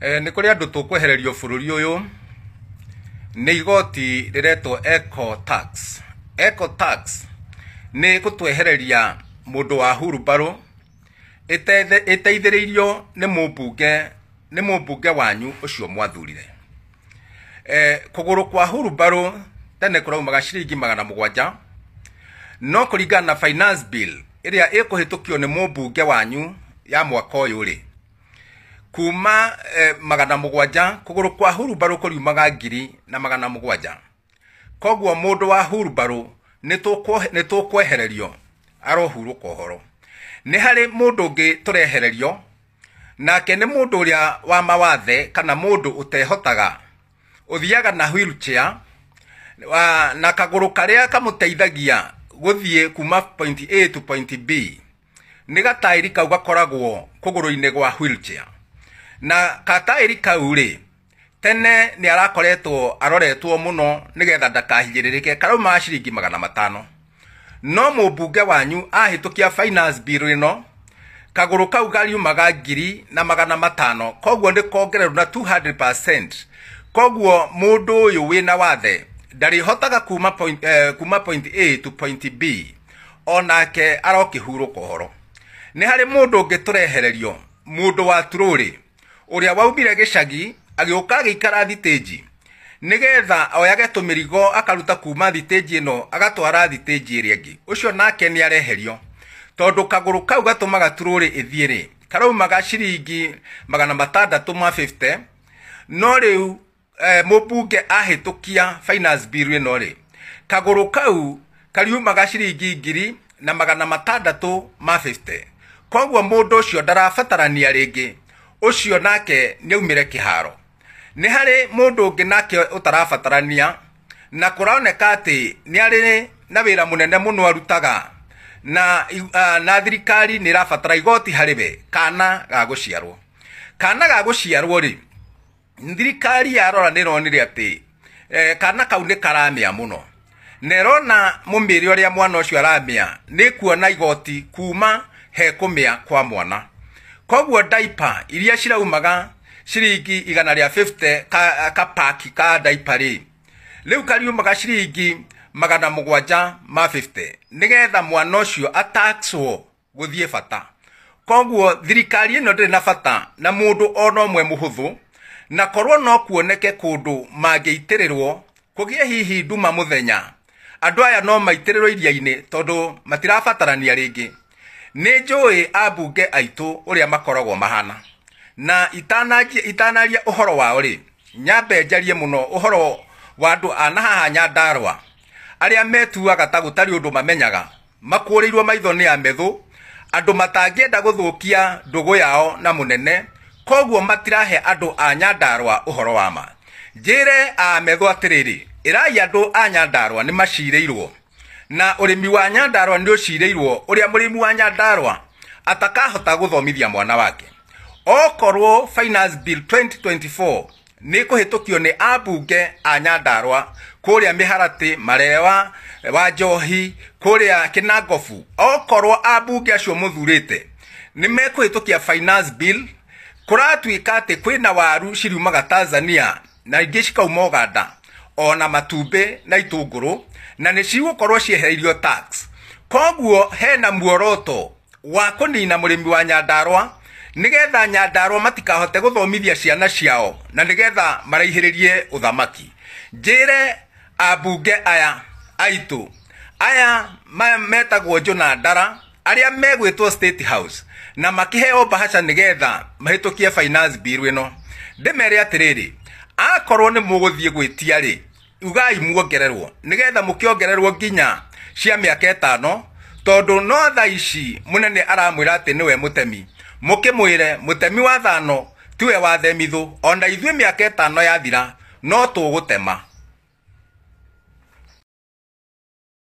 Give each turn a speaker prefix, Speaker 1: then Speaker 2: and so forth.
Speaker 1: Eh, nä kå rä andå tå kwehererio bå rå ri å yå nä igoti rä retwo eco tax eco tax nä gå twehereria må ndå wa hurubaru ä teithä rä irio mubunge nä må wanyu å cio mwathurire e, kå gå rå kwa hurubaru tene kå raumaga ciringi magana må gwanja no kå ringana na finance bill ä rä a ä kå hä tå kio nä må mbunge wanyu ya mwaka å yå rä kuma eh, magana mugwanja kuguru kwa hurumbaru kuriumaga ngiri na magana mugwanja koguo mundu wa hurumbaru nä tå kwehererio arohurwo kwa horo nä harä må ndå å ngä tå rehererio nake nä må ndå å rä a wa mawathe kana må ndå å tehotaga å thiaga na wheelchair wa, na kagå karä a kamå teithagia gå thiä kuma point a to point b nä gatairi kau gakoragwo kå gå rå-inä gwa wheelchair na kataĩri kau rĩ tene nĩ arakoretwo aroretwo mũno nĩgetha ndakahinyĩrĩrĩke karauma ciringi magana matano no mũmbunge wanyu ahĩtũkia finance bill ĩno kagũrũ kau gariumaga ngiri na magana matano koguo nĩ kongererwo na 200% koguo mũndũ ũyũ na wathe ndarĩhotaga kuma point, eh, kuma point A to point B onake arokĩhurũka ũhoro nĩ harĩ mũndũ ũngĩtũrehererio mũndũ wa turũrĩ uria waumire gicagi agiuka agiikara thitĩji nigetha oyage tũmĩrigo akaruta kuma thitĩji ĩno agatwara thitĩji ĩrĩa ĩngĩ ũcio nake nĩ areherio tondũ kaguru kau gatũmaga turũrĩ ĩthiĩ-rĩ karaumaga ciringi magana matandatũ ma 50 no rĩu eh, mũmbunge ahĩtũkia finance bill ĩno-rĩ kaguru kau kariumaga ciringi ngiri na magana matandatũ ma 50 koguo mũndũ ũcio ndarabatarania rĩngĩ ucio nake nĩaumire kĩharo nĩ harĩ mũndũ ũngĩ nake ũtarabatarania na kũroneka atĩ nĩ arĩ na wĩra mũnene mũno arutaga na uh, na thirikari nĩ ĩrabatara igoti harĩ we kana ga gũciarwo kana ga gũciarwo rĩ thirikari yarora nĩ ronire atĩ eh, kana kau nĩ karamĩa mũno na ĩrona mũmĩre ũrĩa mwana ũcio aramĩa nĩ kuona igoti kuma he kũmĩa kwa mwana koguo daipa iria ciraumaga ciringi igana rĩa 50 ka, ka paki ka daipa rĩ rĩu kariumaga ciringi magana mũgwanja ma 50 nĩgetha mwana ũcio ataxwo gũthiĩ bata koguo thirikari ĩno ndĩrĩ na bata na mũndũ ona ũmwe muhuthu na korwo no kuoneke kũndũ mangĩitĩrĩrwo kũgĩe hihi nduma mũthenya andũ aya no maitĩrĩrwo iria-inĩ tondũ matirabatarania rĩngĩ nä njå ambunge aitå å rä a makoragwo mahana na itanaria å horo wao rä nyambe njarie må no å horo wa andå anahaha nyandarwa a metuaga ta å ndå mamenyaga irwo maitho nĩ amethũ andũ matangĩenda gũthũkia ndũgũ yao na nene koguo matirahe andå a nyandarwa horo wa ma rä rä ä rai andå a nyandarwa macirä irwo na urimi wa nyandarwa ni ucirirwo uria murimi wa nyandarwa atakahota guthomithia mwana wake okorwo finance bill 2024 nä kå hä tå kio nä ambunge a nyandarwa kå rä a mä haratä marewa wa njohi kå rä a okorwo ambunge acio må thurä te nä mekå hä tå finance bill kå ratuä ka atä kwä na waru ciriumaga tanzania na ingä cikauma uganda ona matumbä na itunguru na nä cigåkorwo ciehereirio tax koguo hena muoroto wa kũnina murimi wa nyandarwa nigetha nyandarwa matikahote guthomithia ciana ciao na nigetha maraihiririe uthamaki njĩre ambunge aya aitu aya metagwo jonandara arĩa megwĩtwo state house na makĩheo mbahaca nigetha mahitukie finance bill ĩno ndĩmere atiriri akorwo ni muguthie gwĩtia rĩ ugai muongererwo nigetha mukiongererwo nginya cia miaka tano tondũ no tha ici mũnene aramwĩra atĩ nĩwe mũtemi mũkĩmwĩre mũtemi wa thano tiwe wathemithũ o na ithuĩ mĩaka ĩtano yathira no tũgũtema